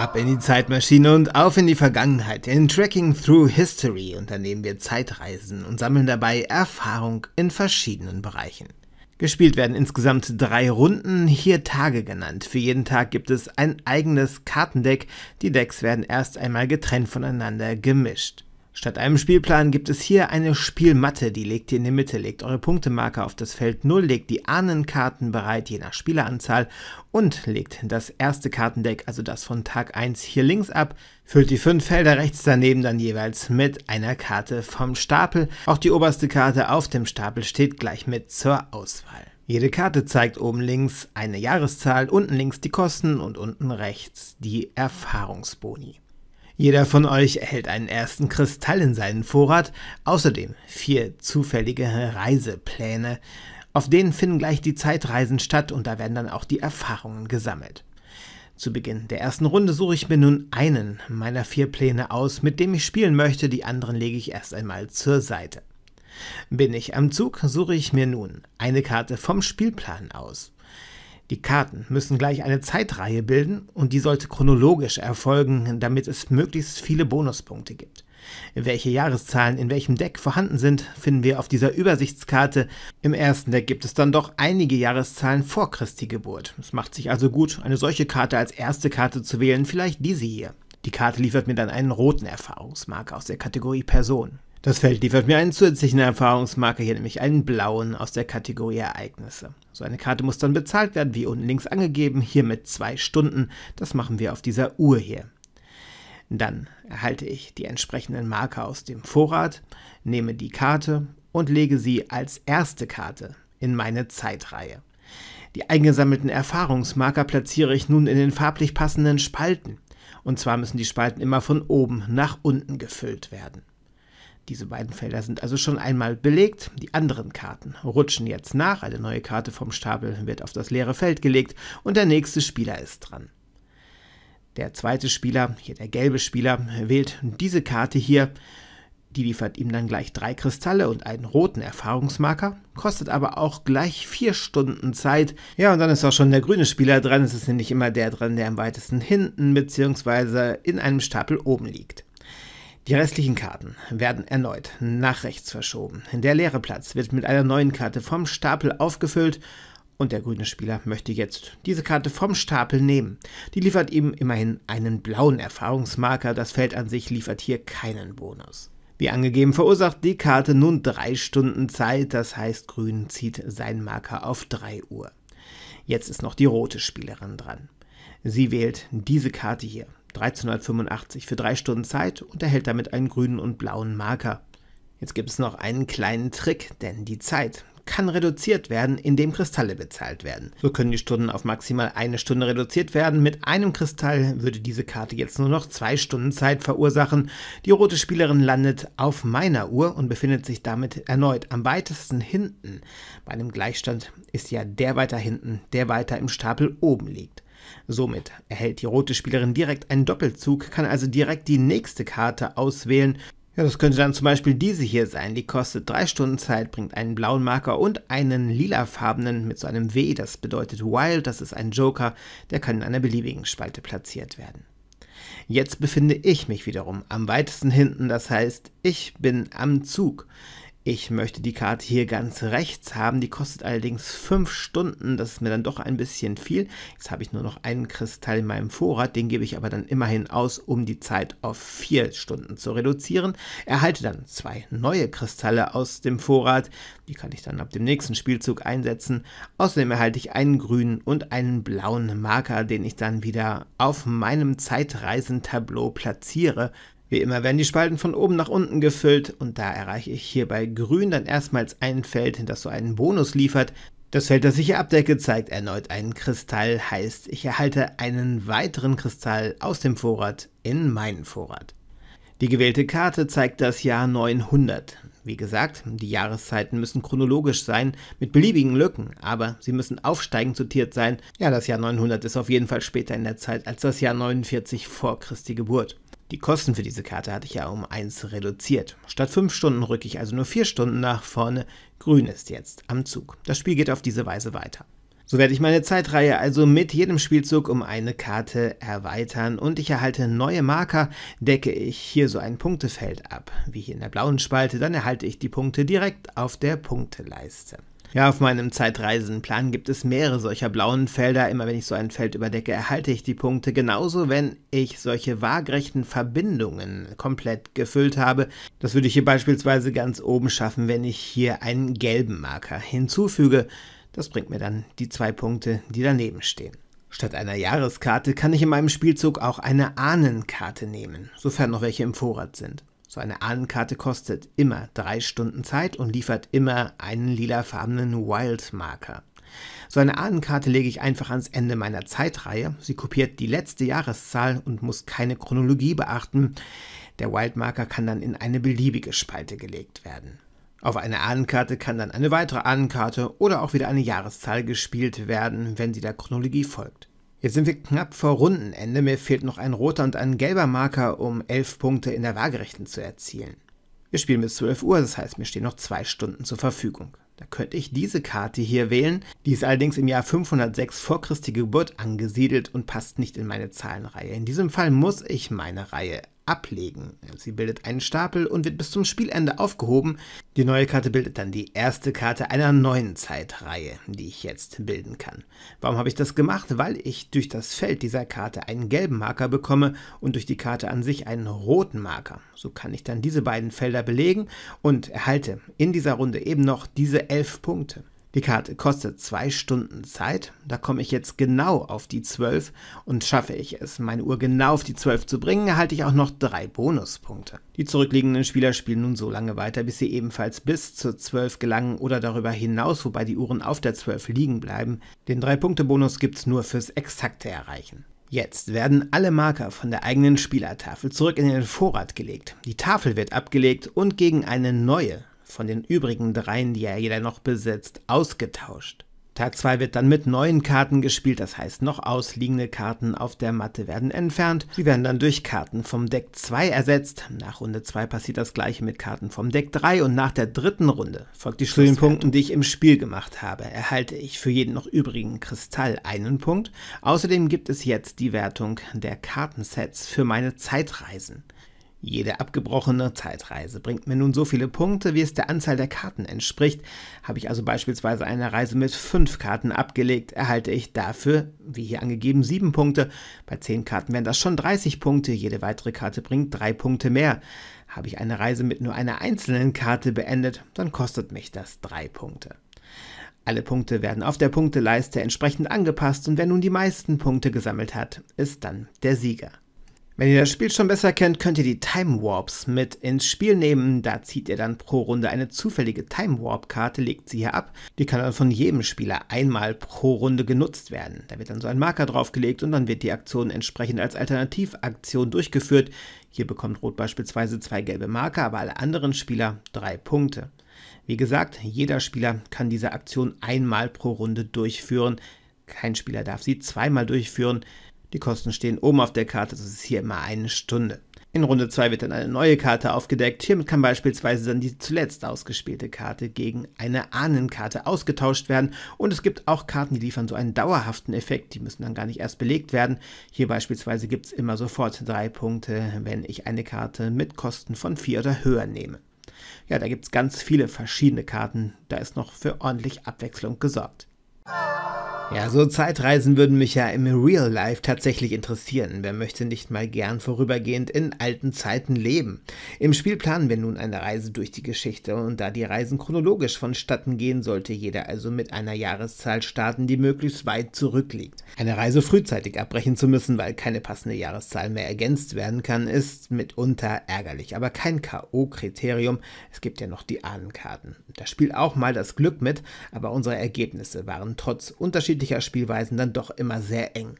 Ab in die Zeitmaschine und auf in die Vergangenheit, in Tracking Through History unternehmen wir Zeitreisen und sammeln dabei Erfahrung in verschiedenen Bereichen. Gespielt werden insgesamt drei Runden, hier Tage genannt. Für jeden Tag gibt es ein eigenes Kartendeck, die Decks werden erst einmal getrennt voneinander gemischt. Statt einem Spielplan gibt es hier eine Spielmatte, die legt ihr in die Mitte, legt eure Punktemarker auf das Feld 0, legt die Ahnenkarten bereit, je nach Spieleranzahl, und legt das erste Kartendeck, also das von Tag 1, hier links ab, füllt die fünf Felder rechts daneben dann jeweils mit einer Karte vom Stapel. Auch die oberste Karte auf dem Stapel steht gleich mit zur Auswahl. Jede Karte zeigt oben links eine Jahreszahl, unten links die Kosten und unten rechts die Erfahrungsboni. Jeder von euch erhält einen ersten Kristall in seinen Vorrat, außerdem vier zufällige Reisepläne. Auf denen finden gleich die Zeitreisen statt und da werden dann auch die Erfahrungen gesammelt. Zu Beginn der ersten Runde suche ich mir nun einen meiner vier Pläne aus, mit dem ich spielen möchte, die anderen lege ich erst einmal zur Seite. Bin ich am Zug, suche ich mir nun eine Karte vom Spielplan aus. Die Karten müssen gleich eine Zeitreihe bilden und die sollte chronologisch erfolgen, damit es möglichst viele Bonuspunkte gibt. Welche Jahreszahlen in welchem Deck vorhanden sind, finden wir auf dieser Übersichtskarte. Im ersten Deck gibt es dann doch einige Jahreszahlen vor Christi Geburt. Es macht sich also gut, eine solche Karte als erste Karte zu wählen, vielleicht diese hier. Die Karte liefert mir dann einen roten Erfahrungsmarker aus der Kategorie Person. Das Feld liefert mir einen zusätzlichen Erfahrungsmarker, hier nämlich einen blauen aus der Kategorie Ereignisse. So eine Karte muss dann bezahlt werden, wie unten links angegeben, hier mit zwei Stunden. Das machen wir auf dieser Uhr hier. Dann erhalte ich die entsprechenden Marker aus dem Vorrat, nehme die Karte und lege sie als erste Karte in meine Zeitreihe. Die eingesammelten Erfahrungsmarker platziere ich nun in den farblich passenden Spalten. Und zwar müssen die Spalten immer von oben nach unten gefüllt werden. Diese beiden Felder sind also schon einmal belegt. Die anderen Karten rutschen jetzt nach. Eine neue Karte vom Stapel wird auf das leere Feld gelegt und der nächste Spieler ist dran. Der zweite Spieler, hier der gelbe Spieler, wählt diese Karte hier. Die liefert ihm dann gleich drei Kristalle und einen roten Erfahrungsmarker, kostet aber auch gleich vier Stunden Zeit. Ja, und dann ist auch schon der grüne Spieler dran. Es ist nämlich immer der dran, der am weitesten hinten bzw. in einem Stapel oben liegt. Die restlichen Karten werden erneut nach rechts verschoben. Der leere Platz wird mit einer neuen Karte vom Stapel aufgefüllt und der grüne Spieler möchte jetzt diese Karte vom Stapel nehmen. Die liefert ihm immerhin einen blauen Erfahrungsmarker, das Feld an sich liefert hier keinen Bonus. Wie angegeben verursacht die Karte nun drei Stunden Zeit, das heißt grün zieht seinen Marker auf 3 Uhr. Jetzt ist noch die rote Spielerin dran. Sie wählt diese Karte hier. 1385 für drei Stunden Zeit und erhält damit einen grünen und blauen Marker. Jetzt gibt es noch einen kleinen Trick, denn die Zeit kann reduziert werden, indem Kristalle bezahlt werden. So können die Stunden auf maximal eine Stunde reduziert werden. Mit einem Kristall würde diese Karte jetzt nur noch zwei Stunden Zeit verursachen. Die rote Spielerin landet auf meiner Uhr und befindet sich damit erneut am weitesten hinten. Bei einem Gleichstand ist ja der weiter hinten, der weiter im Stapel oben liegt. Somit erhält die rote Spielerin direkt einen Doppelzug, kann also direkt die nächste Karte auswählen. Ja, das könnte dann zum Beispiel diese hier sein, die kostet 3 Stunden Zeit, bringt einen blauen Marker und einen lilafarbenen mit so einem W, das bedeutet Wild, das ist ein Joker, der kann in einer beliebigen Spalte platziert werden. Jetzt befinde ich mich wiederum am weitesten hinten, das heißt, ich bin am Zug. Ich möchte die Karte hier ganz rechts haben, die kostet allerdings 5 Stunden, das ist mir dann doch ein bisschen viel. Jetzt habe ich nur noch einen Kristall in meinem Vorrat, den gebe ich aber dann immerhin aus, um die Zeit auf 4 Stunden zu reduzieren. Erhalte dann zwei neue Kristalle aus dem Vorrat, die kann ich dann ab dem nächsten Spielzug einsetzen. Außerdem erhalte ich einen grünen und einen blauen Marker, den ich dann wieder auf meinem Zeitreisentableau platziere. Wie immer werden die Spalten von oben nach unten gefüllt und da erreiche ich hier bei grün dann erstmals ein Feld, das so einen Bonus liefert. Das Feld, das ich hier abdecke, zeigt erneut einen Kristall, heißt ich erhalte einen weiteren Kristall aus dem Vorrat in meinen Vorrat. Die gewählte Karte zeigt das Jahr 900. Wie gesagt, die Jahreszeiten müssen chronologisch sein, mit beliebigen Lücken, aber sie müssen aufsteigend sortiert sein. Ja, das Jahr 900 ist auf jeden Fall später in der Zeit als das Jahr 49 vor Christi Geburt. Die Kosten für diese Karte hatte ich ja um 1 reduziert. Statt 5 Stunden rücke ich also nur 4 Stunden nach vorne. Grün ist jetzt am Zug. Das Spiel geht auf diese Weise weiter. So werde ich meine Zeitreihe also mit jedem Spielzug um eine Karte erweitern und ich erhalte neue Marker, decke ich hier so ein Punktefeld ab, wie hier in der blauen Spalte, dann erhalte ich die Punkte direkt auf der Punkteleiste. Ja, auf meinem Zeitreisenplan gibt es mehrere solcher blauen Felder. Immer wenn ich so ein Feld überdecke, erhalte ich die Punkte. Genauso, wenn ich solche waagrechten Verbindungen komplett gefüllt habe. Das würde ich hier beispielsweise ganz oben schaffen, wenn ich hier einen gelben Marker hinzufüge. Das bringt mir dann die zwei Punkte, die daneben stehen. Statt einer Jahreskarte kann ich in meinem Spielzug auch eine Ahnenkarte nehmen, sofern noch welche im Vorrat sind. So eine Ahnenkarte kostet immer drei Stunden Zeit und liefert immer einen lilafarbenen Wildmarker. So eine Ahnenkarte lege ich einfach ans Ende meiner Zeitreihe. Sie kopiert die letzte Jahreszahl und muss keine Chronologie beachten. Der Wildmarker kann dann in eine beliebige Spalte gelegt werden. Auf eine Ahnenkarte kann dann eine weitere Ahnenkarte oder auch wieder eine Jahreszahl gespielt werden, wenn sie der Chronologie folgt. Jetzt sind wir knapp vor Rundenende. Mir fehlt noch ein roter und ein gelber Marker, um elf Punkte in der Waagerechten zu erzielen. Wir spielen bis 12 Uhr, das heißt, mir stehen noch zwei Stunden zur Verfügung. Da könnte ich diese Karte hier wählen, die ist allerdings im Jahr 506 vor Christi Geburt angesiedelt und passt nicht in meine Zahlenreihe. In diesem Fall muss ich meine Reihe ablegen. Sie bildet einen Stapel und wird bis zum Spielende aufgehoben. Die neue Karte bildet dann die erste Karte einer neuen Zeitreihe, die ich jetzt bilden kann. Warum habe ich das gemacht? Weil ich durch das Feld dieser Karte einen gelben Marker bekomme und durch die Karte an sich einen roten Marker. So kann ich dann diese beiden Felder belegen und erhalte in dieser Runde eben noch diese elf Punkte. Die Karte kostet zwei Stunden Zeit. Da komme ich jetzt genau auf die 12 und schaffe ich es, meine Uhr genau auf die 12 zu bringen, erhalte ich auch noch drei Bonuspunkte. Die zurückliegenden Spieler spielen nun so lange weiter, bis sie ebenfalls bis zur 12 gelangen oder darüber hinaus, wobei die Uhren auf der 12 liegen bleiben. Den drei Punkte Bonus gibt es nur fürs exakte Erreichen. Jetzt werden alle Marker von der eigenen Spielertafel zurück in den Vorrat gelegt. Die Tafel wird abgelegt und gegen eine neue von den übrigen dreien, die er jeder noch besitzt, ausgetauscht. Tag 2 wird dann mit neuen Karten gespielt, das heißt noch ausliegende Karten auf der Matte werden entfernt. Sie werden dann durch Karten vom Deck 2 ersetzt. Nach Runde 2 passiert das gleiche mit Karten vom Deck 3 und nach der dritten Runde folgt die Schuldenpunkten, die ich im Spiel gemacht habe. Erhalte ich für jeden noch übrigen Kristall einen Punkt. Außerdem gibt es jetzt die Wertung der Kartensets für meine Zeitreisen. Jede abgebrochene Zeitreise bringt mir nun so viele Punkte, wie es der Anzahl der Karten entspricht. Habe ich also beispielsweise eine Reise mit fünf Karten abgelegt, erhalte ich dafür, wie hier angegeben, sieben Punkte. Bei zehn Karten wären das schon 30 Punkte, jede weitere Karte bringt drei Punkte mehr. Habe ich eine Reise mit nur einer einzelnen Karte beendet, dann kostet mich das drei Punkte. Alle Punkte werden auf der Punkteleiste entsprechend angepasst und wer nun die meisten Punkte gesammelt hat, ist dann der Sieger. Wenn ihr das Spiel schon besser kennt, könnt ihr die Time Warps mit ins Spiel nehmen. Da zieht ihr dann pro Runde eine zufällige Time Warp Karte, legt sie hier ab. Die kann dann von jedem Spieler einmal pro Runde genutzt werden. Da wird dann so ein Marker draufgelegt und dann wird die Aktion entsprechend als Alternativaktion durchgeführt. Hier bekommt Rot beispielsweise zwei gelbe Marker, aber alle anderen Spieler drei Punkte. Wie gesagt, jeder Spieler kann diese Aktion einmal pro Runde durchführen. Kein Spieler darf sie zweimal durchführen. Die Kosten stehen oben auf der Karte, das ist hier immer eine Stunde. In Runde 2 wird dann eine neue Karte aufgedeckt. Hiermit kann beispielsweise dann die zuletzt ausgespielte Karte gegen eine Ahnenkarte ausgetauscht werden. Und es gibt auch Karten, die liefern so einen dauerhaften Effekt. Die müssen dann gar nicht erst belegt werden. Hier beispielsweise gibt es immer sofort drei Punkte, wenn ich eine Karte mit Kosten von 4 oder höher nehme. Ja, da gibt es ganz viele verschiedene Karten. Da ist noch für ordentlich Abwechslung gesorgt. Ja, so Zeitreisen würden mich ja im Real Life tatsächlich interessieren. Wer möchte nicht mal gern vorübergehend in alten Zeiten leben? Im Spiel planen wir nun eine Reise durch die Geschichte und da die Reisen chronologisch vonstatten gehen, sollte jeder also mit einer Jahreszahl starten, die möglichst weit zurückliegt. Eine Reise frühzeitig abbrechen zu müssen, weil keine passende Jahreszahl mehr ergänzt werden kann, ist mitunter ärgerlich, aber kein K.O.-Kriterium. Es gibt ja noch die Ahnenkarten. Da spielt auch mal das Glück mit, aber unsere Ergebnisse waren trotz unterschiedlicher unterschiedlicher Spielweisen dann doch immer sehr eng.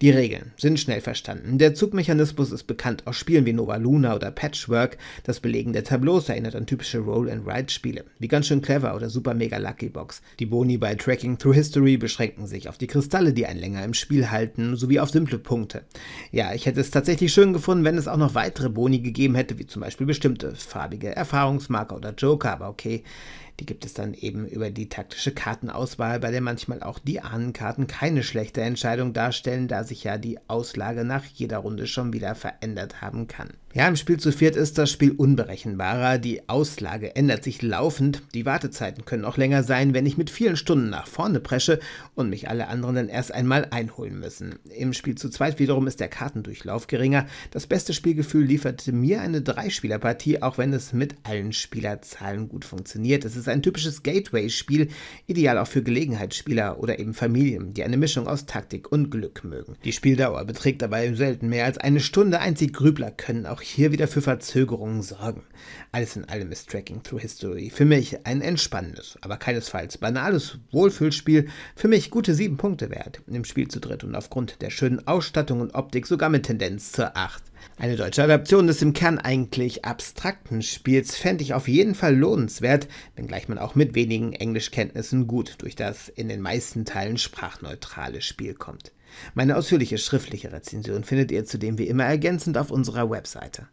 Die Regeln sind schnell verstanden. Der Zugmechanismus ist bekannt aus Spielen wie Nova Luna oder Patchwork. Das Belegen der Tableaus erinnert an typische Roll-and-Ride-Spiele, wie ganz schön clever oder Super Mega Lucky Box. Die Boni bei Tracking Through History beschränken sich auf die Kristalle, die einen länger im Spiel halten, sowie auf simple Punkte. Ja, ich hätte es tatsächlich schön gefunden, wenn es auch noch weitere Boni gegeben hätte, wie zum Beispiel bestimmte farbige Erfahrungsmarker oder Joker, aber okay. Die gibt es dann eben über die taktische Kartenauswahl, bei der manchmal auch die Ahnenkarten keine schlechte Entscheidung darstellen, da sich ja die Auslage nach jeder Runde schon wieder verändert haben kann. Ja, im Spiel zu viert ist das Spiel unberechenbarer, die Auslage ändert sich laufend, die Wartezeiten können auch länger sein, wenn ich mit vielen Stunden nach vorne presche und mich alle anderen dann erst einmal einholen müssen. Im Spiel zu zweit wiederum ist der Kartendurchlauf geringer. Das beste Spielgefühl lieferte mir eine Dreispielerpartie, auch wenn es mit allen Spielerzahlen gut funktioniert. Es ist ein typisches Gateway-Spiel, ideal auch für Gelegenheitsspieler oder eben Familien, die eine Mischung aus Taktik und Glück mögen. Die Spieldauer beträgt dabei selten mehr als eine Stunde, einzig Grübler können auch auch hier wieder für Verzögerungen sorgen. Alles in allem ist Tracking Through History für mich ein entspannendes, aber keinesfalls banales Wohlfühlspiel, für mich gute sieben Punkte wert, im Spiel zu dritt und aufgrund der schönen Ausstattung und Optik sogar mit Tendenz zur 8. Eine deutsche Adaption des im Kern eigentlich abstrakten Spiels fände ich auf jeden Fall lohnenswert, wenngleich man auch mit wenigen Englischkenntnissen gut durch das in den meisten Teilen sprachneutrale Spiel kommt. Meine ausführliche schriftliche Rezension findet ihr zudem wie immer ergänzend auf unserer Webseite.